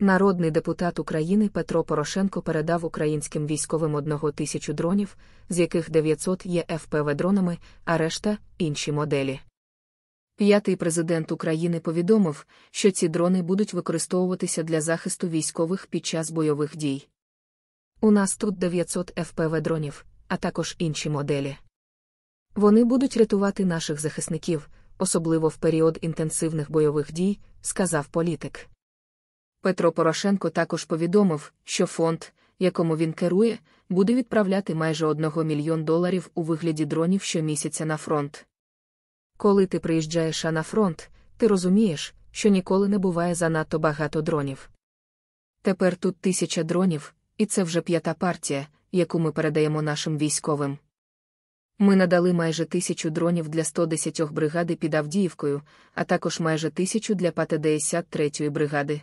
Народний депутат України Петро Порошенко передав українським військовим одного тисячу дронів, з яких 900 є ФПВ-дронами, а решта інші моделі. П'ятий президент України повідомив, що ці дрони будуть використовуватися для захисту військових під час бойових дій. У нас тут 900 ФПВ-дронів, а також інші моделі. Вони будуть рятувати наших захисників, особливо в період інтенсивних бойових дій, сказав політик. Петро Порошенко також повідомив, що фонд, якому він керує, буде відправляти майже одного мільйон доларів у вигляді дронів щомісяця на фронт. Коли ти приїжджаєш на фронт, ти розумієш, що ніколи не буває занадто багато дронів. Тепер тут тисяча дронів, і це вже п'ята партія, яку ми передаємо нашим військовим. Ми надали майже тисячу дронів для 110 бригади під Авдіївкою, а також майже тисячу для 53-ї бригади.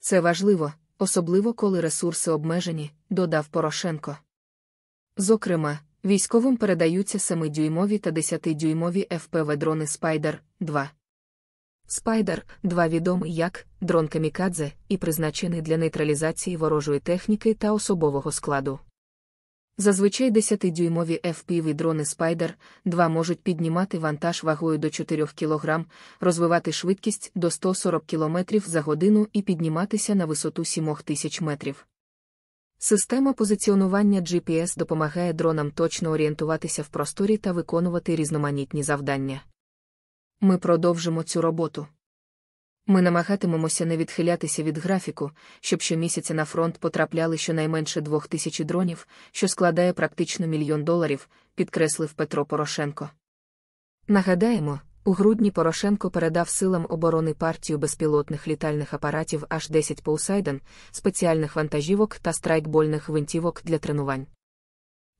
Це важливо, особливо коли ресурси обмежені, додав Порошенко. Зокрема, військовим передаються 7-дюймові та 10-дюймові fpv дрони Спайдер. 2. Спайдер, 2 відомий як дрон камікадзе і призначений для нейтралізації ворожої техніки та особового складу. Зазвичай 10-дюймові fpv дрони Spider 2 можуть піднімати вантаж вагою до 4 кг, розвивати швидкість до 140 км за годину і підніматися на висоту 7 тисяч метрів. Система позиціонування GPS допомагає дронам точно орієнтуватися в просторі та виконувати різноманітні завдання. Ми продовжимо цю роботу. Ми намагатимемося не відхилятися від графіку, щоб щомісяця на фронт потрапляли щонайменше двох тисячі дронів, що складає практично мільйон доларів, підкреслив Петро Порошенко. Нагадаємо, у грудні Порошенко передав силам оборони партію безпілотних літальних апаратів аж 10 Поусайден, спеціальних вантажівок та страйкбольних гвинтівок для тренувань.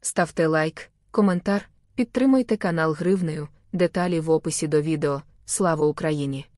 Ставте лайк, коментар, підтримуйте канал Гривнею, деталі в описі до відео. Слава Україні!